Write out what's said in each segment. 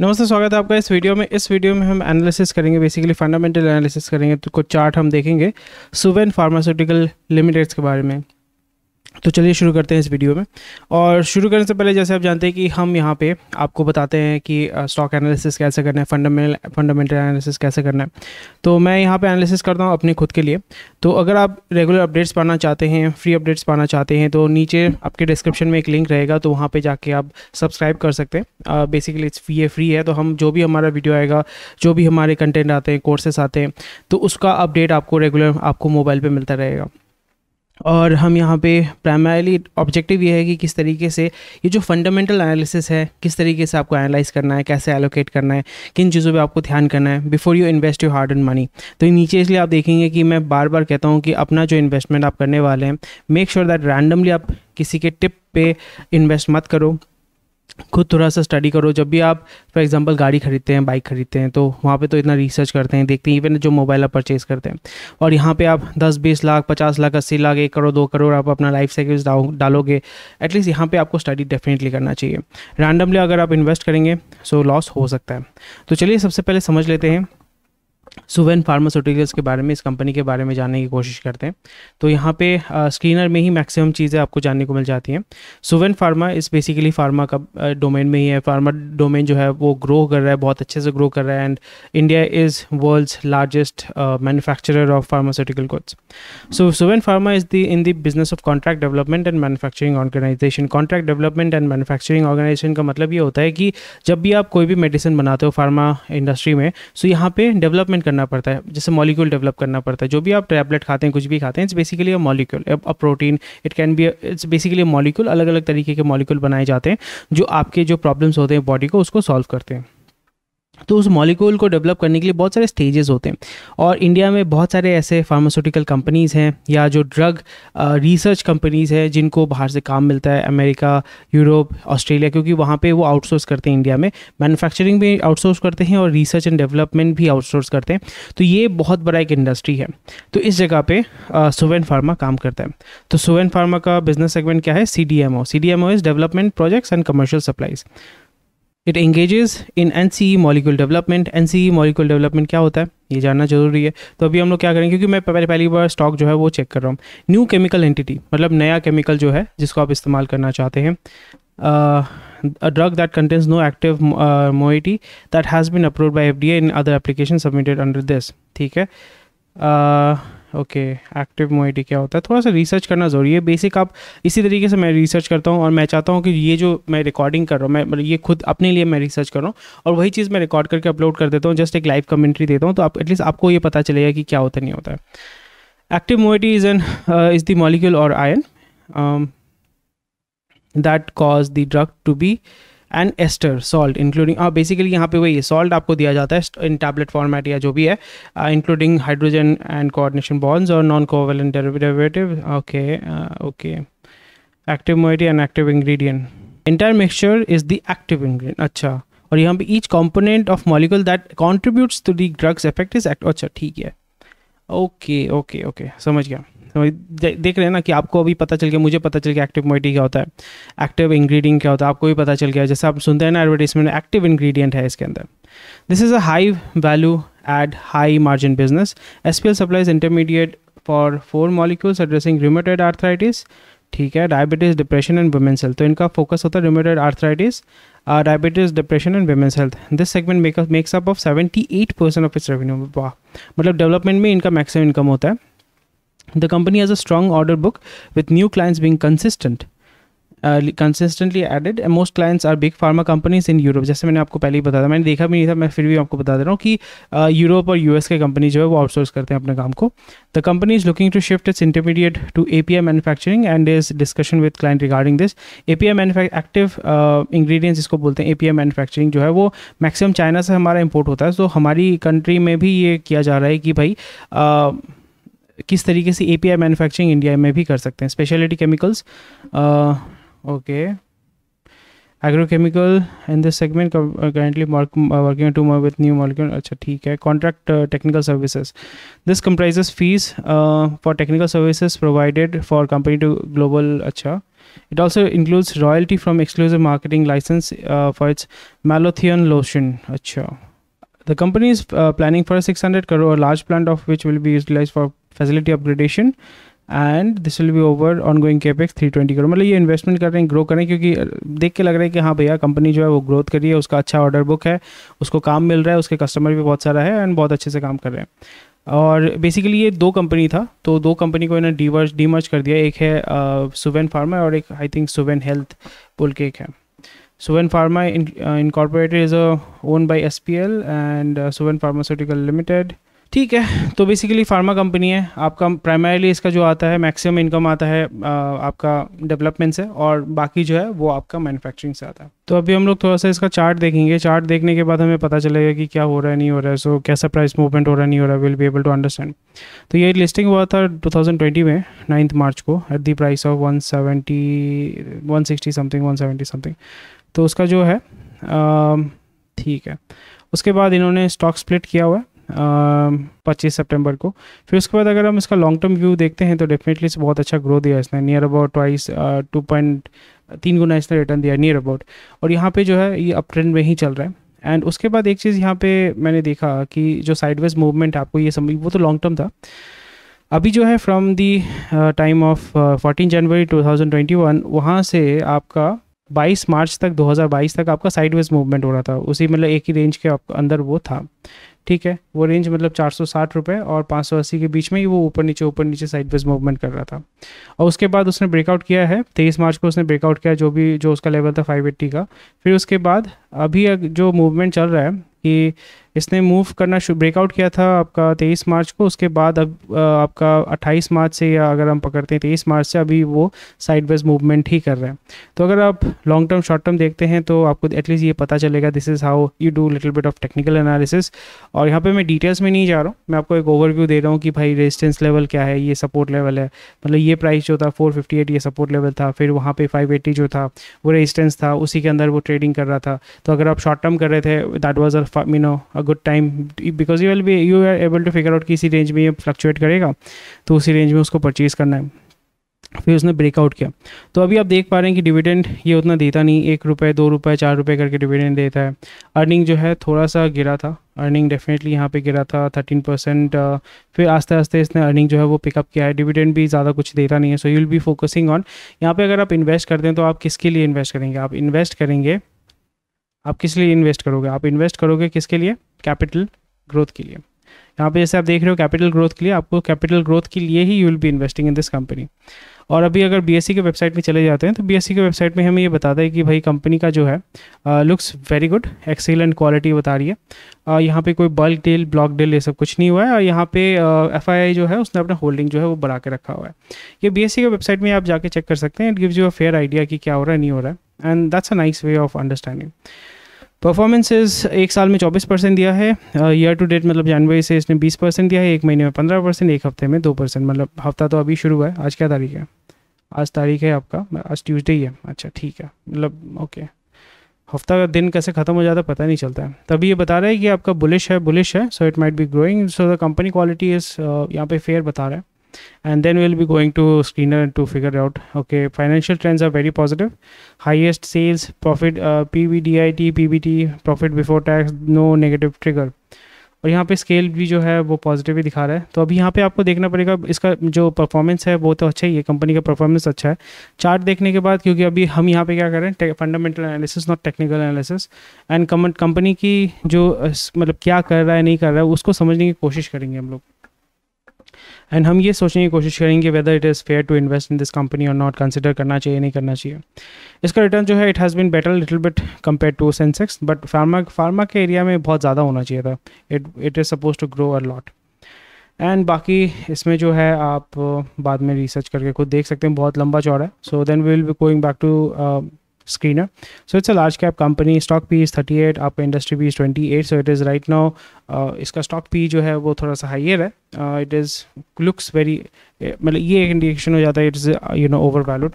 नमस्ते स्वागत है आपका इस वीडियो में इस वीडियो में हम एनालिसिस करेंगे बेसिकली फंडामेंटल एनालिसिस करेंगे तो कुछ चार्ट हम देखेंगे सुवेन फार्मास्यूटिकल लिमिटेड्स के बारे में तो चलिए शुरू करते हैं इस वीडियो में और शुरू करने से पहले जैसे आप जानते हैं कि हम यहाँ पे आपको बताते हैं कि स्टॉक एनालिसिस कैसे करना है फंडामेंटल फंडामेंटल एनालिसिस कैसे करना है तो मैं यहाँ पे एनालिसिस करता हूँ अपने खुद के लिए तो अगर आप रेगुलर अपडेट्स पाना चाहते हैं फ्री अपडेट्स पाना चाहते हैं तो नीचे आपके डिस्क्रिप्शन में एक लिंक रहेगा तो वहाँ पर जाके आप सब्सक्राइब कर सकते हैं बेसिकली फी ये फ्री है तो हम जो भी हमारा वीडियो आएगा जो भी हमारे कंटेंट आते हैं कोर्सेस आते हैं तो उसका अपडेट आपको रेगुलर आपको मोबाइल पर मिलता रहेगा और हम यहाँ पे प्राइमरली ऑब्जेक्टिव ये है कि किस तरीके से ये जो फंडामेंटल एनालिसिस है किस तरीके से आपको एनालाइज करना है कैसे एलोकेट करना है किन चीज़ों पे आपको ध्यान करना है before you invest your hard earned money तो नीचे इसलिए आप देखेंगे कि मैं बार बार कहता हूँ कि अपना जो इन्वेस्टमेंट आप करने वाले हैं मेक श्योर दैट रैंडमली आप किसी के टिप पे इन्वेस्ट मत करो खुद थोड़ा सा स्टडी करो जब भी आप फॉर एग्जांपल गाड़ी खरीदते हैं बाइक खरीदते हैं तो वहाँ पे तो इतना रिसर्च करते हैं देखते हैं इवन जो मोबाइल आप परचेज करते हैं और यहाँ पे आप 10 बीस लाख पचास लाख अस्सी लाख एक करोड़ दो करोड़ आप अपना लाइफ साइकिल्स डालोगे एटलीस्ट यहाँ पर आपको स्टडी डेफिनेटली करना चाहिए रैंडमली अगर आप इन्वेस्ट करेंगे सो लॉस हो सकता है तो चलिए सबसे पहले समझ लेते हैं सुवेन फार्मास्यूटिकल्स के बारे में इस कंपनी के बारे में जानने की कोशिश करते हैं तो यहाँ पे स्क्रीनर में ही मैक्सिमम चीज़ें आपको जानने को मिल जाती हैं सुवेन फार्मा इस बेसिकली फार्मा का डोमेन में ही है फार्मा डोमेन जो है वो ग्रो कर रहा है बहुत अच्छे से ग्रो कर रहा है and India is world's largest manufacture of pharmaceutical goods so Suven pharma is the in the business of contract development and manufacturing organisation contract development and manufacturing organisation का मतलब ये होता है कि जब भी आप कोई भी मेडिसिन बनाते हो फार्मा इंडस्ट्री में सो so यहाँ पे डेवलपमेंट डेवलपमेंट करना पड़ता है जैसे मॉलिक्यूल डेवलप करना पड़ता है जो भी आप टैबलेट खाते हैं कुछ भी खाते हैं it's basically a molecule a protein it can be it's basically a molecule अलग अलग तरीके के मॉलिक्यूल बनाए जाते हैं जो आपके जो प्रॉब्लम्स होते हैं बॉडी को उसको सॉल्व करते हैं तो उस मॉलिक्यूल को डेवलप करने के लिए बहुत सारे स्टेजेस होते हैं और इंडिया में बहुत सारे ऐसे फार्मास्यूटिकल कंपनीज़ हैं या जो ड्रग रिसर्च कंपनीज़ हैं जिनको बाहर से काम मिलता है अमेरिका यूरोप ऑस्ट्रेलिया क्योंकि वहाँ पे वो आउटसोर्स करते हैं इंडिया में मैनुफैक्चरिंग भी आउटसोर्स करते हैं और रिसर्च एंड डेवलपमेंट भी आउटसोर्स करते हैं तो ये बहुत बड़ा एक इंडस्ट्री है तो इस जगह पर सुवेन फार्मा काम करता है तो सुवेन फार्मा का बिजनेस सेगमेंट क्या है C D M O C D M O is development projects and commercial supplies it engages in N C E molecule development N C E molecule development क्या होता है ये जानना जरूरी है तो अभी हम लोग क्या करेंगे क्योंकि मैं पहले पहली बार स्टॉक जो है वो चेक कर रहा हूँ न्यू केमिकल एंटिटी मतलब नया केमिकल जो है जिसको आप इस्तेमाल करना चाहते हैं drug that contains no active moiety that has been approved by F D A in other application submitted under this ठीक है uh, ओके एक्टिव मोइटी क्या होता है थोड़ा सा रिसर्च करना ज़रूरी है बेसिक आप इसी तरीके से मैं रिसर्च करता हूँ और मैं चाहता हूँ कि ये जो मैं रिकॉर्डिंग कर रहा हूँ मैं मतलब ये खुद अपने लिए मैं रिसर्च कर रहा हूँ और वही चीज़ मैं रिकॉर्ड करके अपलोड कर देता हूँ जस्ट एक लाइव कमेंट्री देता हूँ तो आप एटलीस्ट आपको ये पता चलेगा कि क्या होता नहीं होता है active moiety is an is the molecule और ion that cause the drug to be and ester salt including basically यहाँ पे वही सॉल्ट आपको दिया जाता है इन टैबलेट फॉर्मेट या जो भी है including hydrogen and coordination bonds और non covalent derivative okay okay active moiety and active ingredient entire mixture is the active ingredient अच्छा और यहाँ पे each component of molecule that contributes to the drug's effect is act अच्छा ठीक है okay okay okay समझ गया समझ तो देख रहे हैं ना कि आपको अभी पता चल गया मुझे पता चल गया एक्टिव मोइटी क्या होता है एक्टिव इंग्रेडिएंट क्या होता है आपको भी पता चल गया जैसे आप सुनते हैं ना एडवर्टीजमेंट एक्टिव इंग्रेडिएंट है इसके अंदर this is a high value add high margin business S P L supplies intermediate for four molecules addressing rheumatoid arthritis ठीक है diabetes depression and women's health तो इनका फोकस होता है rheumatoid arthritis diabetes depression and women's health this segment makeup makes up of seventy eight percent of its revenue वाह मतलब development में इनका मैक्सिमम इनकम होता है the company has a strong order book with new clients being consistent consistently added and most clients are big pharma companies in Europe जैसे मैंने आपको पहले ही बताया मैंने देखा भी नहीं था मैं फिर भी आपको बता दे रहा हूँ कि यूरोप uh, और यूएस के कंपनी जो है वो आउटसोर्स करते हैं अपने काम को the company is looking to shift its intermediate to A P I manufacturing and is discussion with client regarding this A P I active ingredients इसको बोलते हैं ए पी आई मैनुफैक्चरिंग जो है वो मैक्सिमम चाइना से हमारा इम्पोर्ट होता है तो हमारी कंट्री में भी ये किया जा रहा है कि भाई uh, किस तरीके से एपीआई मैन्युफैक्चरिंग इंडिया में भी कर सकते हैं speciality chemicals okay agrochemical in this segment currently working to more with new molecule अच्छा ठीक है contract technical services this comprise fees for technical services provided for company to global अच्छा it also includes royalty from exclusive marketing licence for its malathion lotion अच्छा The company is uh, planning for a 600 crore a large plant of which will be utilized for facility upgradation and this will be over on going capex three twenty crore मतलब ये investment कर रहे हैं grow करें क्योंकि देख के लग रहा है कि हाँ भैया कंपनी जो है वो ग्रोथ कर है उसका अच्छा ऑर्डर बुक है उसको काम मिल रहा है उसके कस्टमर भी बहुत सारा है एंड बहुत अच्छे से काम कर रहे हैं और बेसिकली ये दो कंपनी था तो दो कंपनी को इन्हें डीवर्स डीमर्ज कर दिया एक है सुवेन फार्मा और एक आई थिंक सुवेन हेल्थ बोल के एक है Suven Pharma in, uh, Incorporated is uh, owned by SPL and uh, Suven Pharmaceutical Limited. ठीक है तो बेसिकली फार्मा कंपनी है आपका प्राइमरीली इसका जो आता है मैक्सिमम इनकम आता है uh, आपका डेवलपमेंट से और बाकी जो है वो आपका मैन्युफैक्चरिंग से आता है तो अभी हम लोग थोड़ा सा इसका चार्ट देखेंगे चार्ट देखने के बाद हमें पता चलेगा कि क्या हो रहा है नहीं हो रहा है सो so, कैसा प्राइस मूवमेंट हो रहा है नहीं हो रहा है will be able to understand तो ये लिस्टिंग हुआ था टू में नाइन्थ मार्च को at the price of one seventy something one something तो उसका जो है ठीक है उसके बाद इन्होंने स्टॉक स्प्लिट किया हुआ है पच्चीस सितंबर को फिर उसके बाद अगर हम इसका लॉन्ग टर्म व्यू देखते हैं तो डेफिनेटली इसे बहुत अच्छा ग्रो दिया इसने near about twice two point तीन गुना इसने रिटर्न दिया नियर अबाउट और यहाँ पे जो है ये अप ट्रेंड में ही चल रहा है एंड उसके बाद एक चीज़ यहाँ पे मैंने देखा कि जो साइडवेज मूवमेंट आपको ये समझ वो तो लॉन्ग टर्म था अभी जो है from the time of fourteen January 2021 thousand वहाँ से आपका बाईस मार्च तक 2022 तक आपका साइडवेज मूवमेंट हो रहा था उसी मतलब एक ही रेंज के आप अंदर वो था ठीक है वो रेंज मतलब चार सौ साठ रुपये और पाँच सौ अस्सी के बीच में ही वो ऊपर नीचे ऊपर नीचे साइडवेज मूवमेंट कर रहा था और उसके बाद उसने ब्रेकआउट किया है तेईस मार्च को उसने ब्रेकआउट किया जो भी जो उसका लेवल था फाइव एट्टी का फिर उसके बाद अभी जो मूवमेंट चल रहा है कि इसने मूव करना ब्रेकआउट किया था आपका तेईस मार्च को उसके बाद अब आपका अट्ठाईस मार्च से या अगर हम पकड़ते हैं तेईस मार्च से अभी वो साइडवेज मूवमेंट ही कर रहा है तो अगर आप लॉन्ग टर्म शॉर्ट टर्म देखते हैं तो आपको एटलीस्ट ये पता चलेगा this is how you do little bit of technical analysis और यहाँ पर मैं डिटेल्स में नहीं जा रहा हूँ मैं आपको एक ओवरव्यू दे रहा हूँ कि भाई रेजिस्टेंस लेवल क्या है ये सपोर्ट लेवल है मतलब ये प्राइस जो था फोर ये सपोर्ट लेवल था फिर वहाँ पर फाइव जो था वो रेजिस्टेंस था उसी के अंदर वो ट्रेडिंग कर रहा था तो अगर आप शॉर्ट टर्म कर रहे थे that was me no a good time because you will be you are able to figure out कि इसी रेंज में ये फ्लक्चुएट करेगा तो उसी रेंज में उसको परचेज़ करना है फिर उसने ब्रेकआउट किया तो अभी आप देख पा रहे हैं कि डिविडेंड ये उतना देता नहीं एक रुपये दो रुपये चार रुपये करके डिविडेंड देता है अर्निंग जो है थोड़ा सा गिरा था अर्निंग डेफिनेटली यहाँ पे गिरा था थर्टीन परसेंट फिर आस्ते आस्ते इसने अर्निंग जो है वो पिकअप किया है डिविडेंड भी ज़्यादा कुछ देता नहीं है so you will be focusing on यहाँ पे अगर आप इन्वेस्ट करते हैं तो आप किसके लिए इन्वेस्ट करेंगे आप इन्वेस्ट करेंगे आप किस लिए इन्वेस्ट करोगे आप इन्वेस्ट करोगे किसके लिए कैपिटल ग्रोथ के लिए यहाँ पे जैसे आप देख रहे हो कैपिटल ग्रोथ के लिए आपको कैपिटल ग्रोथ के लिए ही you will be investing in this company और अभी अगर बी के वेबसाइट में चले जाते हैं तो बी के वेबसाइट में हमें ये बताता है कि भाई कंपनी का जो है looks very good excellent quality बता रही है uh, यहाँ पे कोई बल्क डील ब्लॉक डील ये सब कुछ नहीं हुआ है और यहाँ पे एफ uh, जो है उसने अपना होल्डिंग जो है वो बढ़ा के रखा हुआ है ये बी के वेबसाइट में आप जाके चेक कर सकते हैं it gives you a fair idea कि क्या हो रहा है नहीं हो रहा है and that's a nice way of understanding performances एक साल में 24 परसेंट दिया है ईयर टू डेट मतलब जनवरी से इसने 20 परसेंट दिया है एक महीने में 15 परसेंट एक हफ्ते में 2 परसेंट मतलब हफ्ता तो अभी शुरू हुआ है आज क्या तारीख है आज तारीख है आपका आज ट्यूसडे ही है अच्छा ठीक है मतलब ओके हफ्ता का दिन कैसे खत्म हो जाता है पता नहीं चलता है तभी ये बता रहा है कि आपका बुलिश है बुलिश है so it might be growing so the company quality is यहाँ पे फेयर बता रहा है and then we'll be going to screener to figure out okay financial trends are very positive highest sales profit uh, pbdit pbt profit before tax no negative trigger और यहाँ पे scale भी जो है वो पॉजिटिव ही दिखा रहा है तो अभी यहाँ पे आपको देखना पड़ेगा इसका जो परफॉर्मेंस है वो तो अच्छा ही है कंपनी का परफॉर्मेंस अच्छा है चार्ट देखने के बाद क्योंकि अभी हम यहाँ पे क्या कर रहे हैं fundamental analysis not technical analysis and company की जो मतलब क्या कर रहा है नहीं कर रहा है उसको समझने की कोशिश करेंगे हम लोग एंड हम ये सोचने की कोशिश करेंगे whether it is fair to invest in this company और नॉट कंसिडर करना चाहिए नहीं करना चाहिए इसका रिटर्न जो है it has been better little bit compare to Sensex but pharma pharma के एरिया में बहुत ज़्यादा होना चाहिए था it it is suppose to grow a lot and बाकी इसमें जो है आप बाद में रिसर्च करके खुद देख सकते हैं बहुत लंबा चौड़ा है so then we will be going back to screener. So it's a large cap company. Stock P is 38, आपका industry P is 28. So it is right now uh, इसका stock P जो है वो थोड़ा सा higher है. Uh, it is looks very मतलब ये एक इंडिकेशन हो जाता है it's you know over valued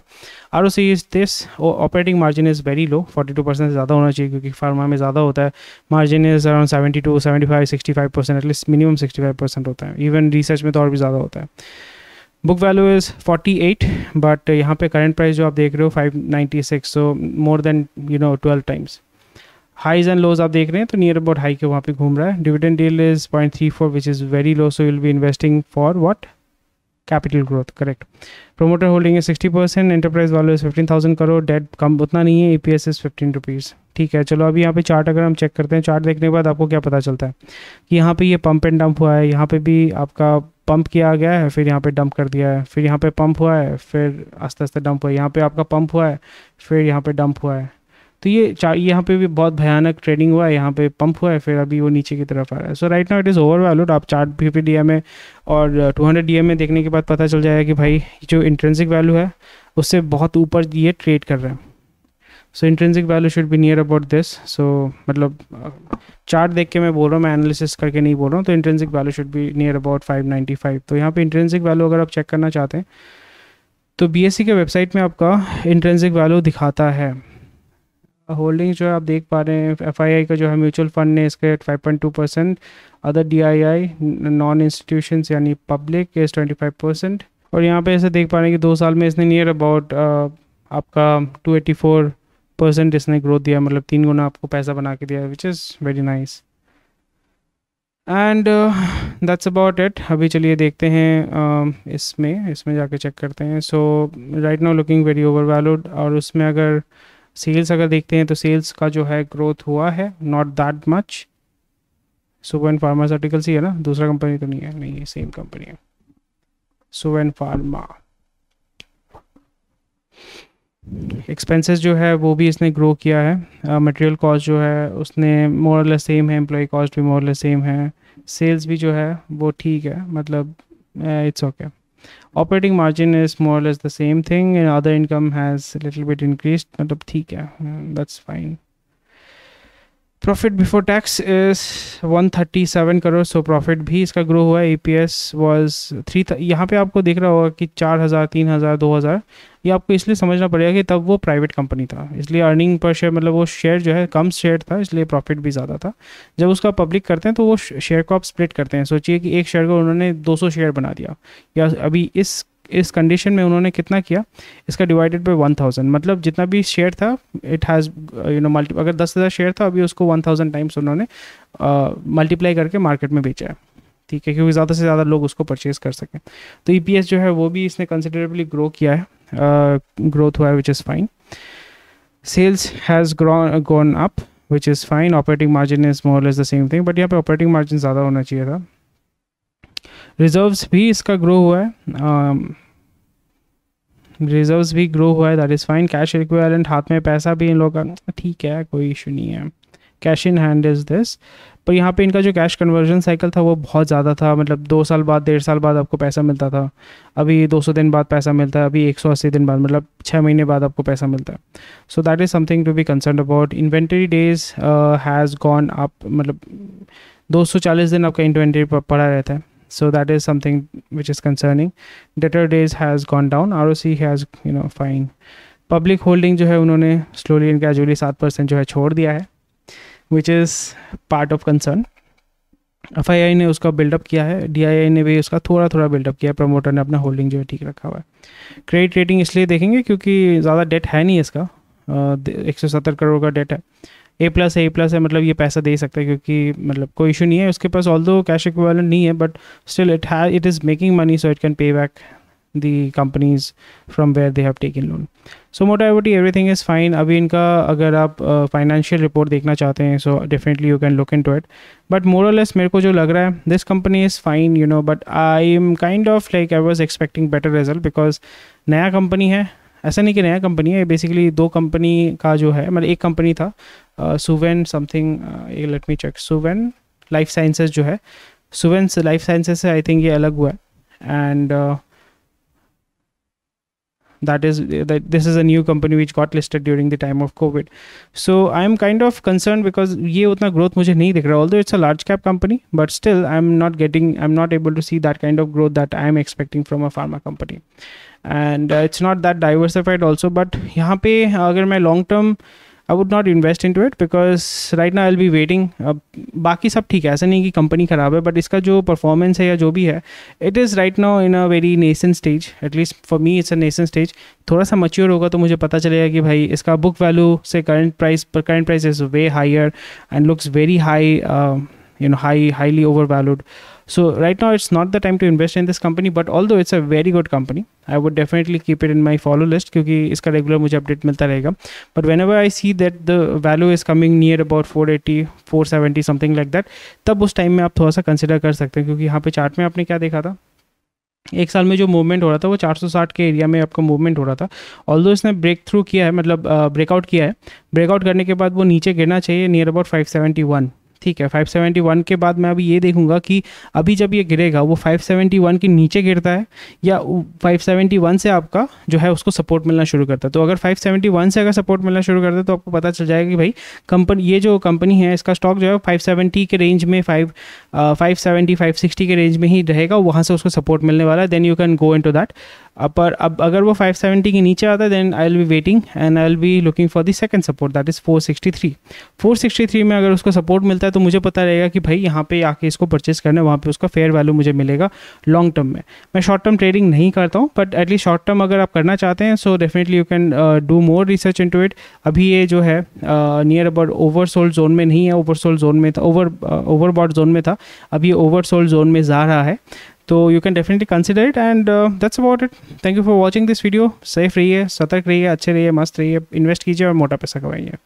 R O C is this operating margin is very low 42 percent से ज़्यादा होना चाहिए क्योंकि फार्मा में ज़्यादा होता है margin is around 72, 75, 65 percent at least minimum 65 percent होता है इवन रिसर्च में तो और भी ज़्यादा होता है बुक वैल्यू इज़ 48 बट यहाँ पे करंट प्राइस जो आप देख रहे हो 596 so more than you know 12 times highs and lows आप देख रहे हैं तो नियर अबाउट हाई के वहाँ पे घूम रहा है डिविडेंड डील is point three four which is very low so will be investing for what capital growth correct promoter holding है sixty percent enterprise value is fifteen thousand crore debt कम उतना नहीं है E P S is fifteen rupees ठीक है चलो अभी यहाँ पे चार्ट अगर हम चेक करते हैं चार्ट देखने के बाद आपको क्या पता चलता है कि यहाँ पे ये पंप एंड डंप हुआ है यहाँ पे भी आपका पंप किया गया है फिर यहाँ पे डंप कर दिया है फिर यहाँ पे पंप हुआ है फिर आस्ते आस्ते डंप हुआ है यहाँ पे आपका पंप हुआ है फिर यहाँ पे डंप हुआ है तो ये चार यहाँ पे भी बहुत भयानक ट्रेडिंग हुआ है यहाँ पे पंप हुआ है फिर अभी वो नीचे की तरफ आ रहा है so right now it is over valued आप चार्ट भी पी डी ए और two hundred D M A देखने के बाद पता चल जाएगा कि भाई जो इंट्रेंसिक वैल्यू है उससे बहुत ऊपर ये ट्रेड कर रहे हैं so intrinsic value should be near about this so मतलब चार्ट देख के मैं बोल रहा हूँ मैं एनालिसिस करके नहीं बोल रहा हूँ तो intrinsic value should be near about 595 तो यहाँ पे इंट्रेंसिक वैल्यू अगर आप चेक करना चाहते हैं तो बी के वेबसाइट में आपका इंट्रेंसिक वैल्यू दिखाता है होल्डिंग जो है आप देख पा रहे हैं एफ का जो है म्यूचुअल फंड ने इसके two percent other D non institution यानी पब्लिक ट्वेंटी फाइव परसेंट और यहाँ पे ऐसे देख पा रहे हैं कि दो साल में इसने नियर अबाउट uh, आपका 284 परसेंट इसने ग्रोथ दिया मतलब तीन गुना आपको पैसा बना के दिया which is very nice and that's about it अभी चलिए देखते हैं uh, इसमें इसमें जाके चेक करते हैं so right now looking very over valued और उसमें अगर सेल्स अगर देखते हैं तो सेल्स का जो है ग्रोथ हुआ है not that much and pharmaceuticals ही है ना दूसरा कंपनी तो नहीं है नहीं ये सेम कंपनी है सुवन फार्मा एक्सपेंसेस जो है वो भी इसने ग्रो किया है मटेरियल uh, कॉस्ट जो है उसने मोरल सेम है एम्प्लॉय कॉस्ट भी मोरल सेम है सेल्स भी जो है वो ठीक है मतलब it's okay operating margin is moral the same thing and other income has little bit increase मतलब ठीक है that's hmm, fine profit before tax is 137 crore so profit भी इसका ग्रो हुआ E P S was three यहाँ पे आपको देख रहा होगा कि चार हज़ार तीन हज़ार दो हज़ार ये आपको इसलिए समझना पड़ेगा कि तब वो प्राइवेट कंपनी था इसलिए अर्निंग पर शेयर मतलब वो शेयर जो है कम शेयर था इसलिए प्रॉफिट भी ज़्यादा था जब उसका पब्लिक करते हैं तो वो शेयर को आप स्प्लिट करते हैं सोचिए कि एक शेयर को उन्होंने दो सौ शेयर बना दिया या अभी इस इस कंडीशन में उन्होंने कितना किया इसका डिवाइडेड बाई वन थाउजेंड मतलब जितना भी शेयर था it has you know multi अगर दस हज़ार शेयर था अभी उसको वन थाउजेंड टाइम्स उन्होंने मल्टीप्लाई uh, करके मार्केट में बेचा है ठीक है क्योंकि ज़्यादा से ज़्यादा लोग उसको परचेज कर सकें तो ई e जो है वो भी इसने कंसिडरेबली ग्रो किया है ग्रोथ हुआ है which is fine sales has gone up which is fine operating margin is more is the same thing but यहाँ पे ऑपरेटिंग मार्जिन ज़्यादा होना चाहिए था रिजर्व्स भी इसका ग्रो हुआ है रिजर्व्स um, भी ग्रो हुआ है that is fine cash requirement हाथ में पैसा भी इन लोगों का ठीक है कोई इशू नहीं है cash in hand is this पर यहाँ पे इनका जो कैश कन्वर्जन साइकिल था वो बहुत ज़्यादा था मतलब दो साल बाद डेढ़ साल बाद आपको पैसा मिलता था अभी 200 दिन बाद पैसा मिलता है अभी 180 दिन बाद मतलब छः महीने बाद आपको पैसा मिलता है so that is something to be concern about inventory days has gone आप मतलब 240 दिन आपका इन्वेंटरी पड़ा रहता है so that is something which is concerning debtor days has gone down roc has you know fine public holding जो है उन्होंने स्लोली एंड कैजुअली सात परसेंट जो है छोड़ दिया है which is part of concern F ने उसका बिल्डअप किया है डी ने भी उसका थोड़ा थोड़ा बिल्डअप किया है प्रमोटर ने अपना होल्डिंग जो है ठीक रखा हुआ है क्रेडिट रेटिंग इसलिए देखेंगे क्योंकि ज़्यादा डेट है नहीं इसका एक सौ सत्तर करोड़ का डेट है ए प्लस है ए प्लस है मतलब ये पैसा दे सकता है क्योंकि मतलब कोई इशू नहीं है उसके पास ऑल दो कैश इक्वालेंट नहीं है बट स्टिल इट है it is making money so it can pay back from where they have taken loan so मोटा एवटी एवरी थिंग इज फाइन अभी इनका अगर आप फाइनेंशियल uh, रिपोर्ट देखना चाहते हैं so definitely you can look in to it but more less मेरे को जो लग रहा है this company is fine you know but I am kind of like I was expecting better result because नया कंपनी है ऐसा नहीं कि नया कंपनी है बेसिकली दो कंपनी का जो है मतलब एक कंपनी था Suven something let me check Suven life sciences जो है सुवेन लाइफ साइंसेज से आई थिंक ये अलग हुआ है and that is this is a new company which got listed during the time of Covid so I am kind of concern because ये उतना growth मुझे नहीं दिख रहा although it's a large cap company but still I am not getting I am not able to see that kind of growth that I am expecting from a pharma company and it's not that diversified also but यहाँ पे अगर मैं long term I would not invest in to it because right ना I be waiting अब बाकी सब ठीक है ऐसा नहीं कि कंपनी ख़राब है बट इसका जो परफॉर्मेंस है या जो भी है it is right now in a very nascent stage at least for me it's a nascent stage थोड़ा सा मच्योर होगा तो मुझे पता चलेगा कि भाई इसका बुक वैल्यू से करंट प्राइस पर current price is way higher and looks very high you know high highly over valued So right now it's not the time to invest in this company, but although it's a very good company, I would definitely keep it in my follow list क्योंकि इसका regular मुझे update मिलता रहेगा But whenever I see that the value is coming near about 480, 470 something like that, something like that तब उस time में आप थोड़ा सा कंसिडर कर सकते हैं क्योंकि यहाँ पे चार्ट में आपने क्या देखा था एक साल में जो मूवमेंट हो रहा था वो 460 के एरिया में आपका मूवमेंट हो रहा था ऑल दो इसने ब्रेक थ्रू किया है मतलब ब्रेकआउट किया है ब्रेकआउट करने के बाद वो नीचे गिरना चाहिए नियर अबाउट 571 ठीक है 571 के बाद मैं अभी ये देखूंगा कि अभी जब ये गिरेगा वो 571 के नीचे गिरता है या 571 से आपका जो है उसको सपोर्ट मिलना शुरू करता है तो अगर 571 से अगर सपोर्ट मिलना शुरू करता है तो आपको पता चल जाएगा कि भाई कंपनी ये जो कंपनी है इसका स्टॉक जो है 570 के रेंज में फाइव फाइव सेवेंटी के रेंज में ही रहेगा वहाँ से उसको सपोर्ट मिलने वाला है then you can go in to that अब पर अब अगर वो 570 के नीचे आता है then I will be waiting and I will be looking for the second support that is 463 463 में अगर उसको सपोर्ट मिलता है तो मुझे पता रहेगा कि भाई यहाँ पे आके इसको परचेस करना है वहाँ पे उसका फेयर वैल्यू मुझे मिलेगा लॉन्ग टर्म में मैं शॉर्ट टर्म ट्रेडिंग नहीं करता हूँ बट एटलीस्ट शॉर्ट टर्म अगर आप करना चाहते हैं so definitely you can do more research in to it अभी ये जो है नियर अबाउट ओवर जोन में नहीं है ओवर जोन में था ओवर ओवर जोन में था अभी ये ओवर जोन में जा रहा है तो you can definitely consider it and that's about it thank you for watching this video safe रहिए सतर्क रहिए अच्छे रहिए मस्त रहिए इन्वेस्ट कीजिए और मोटा पैसा कमाइए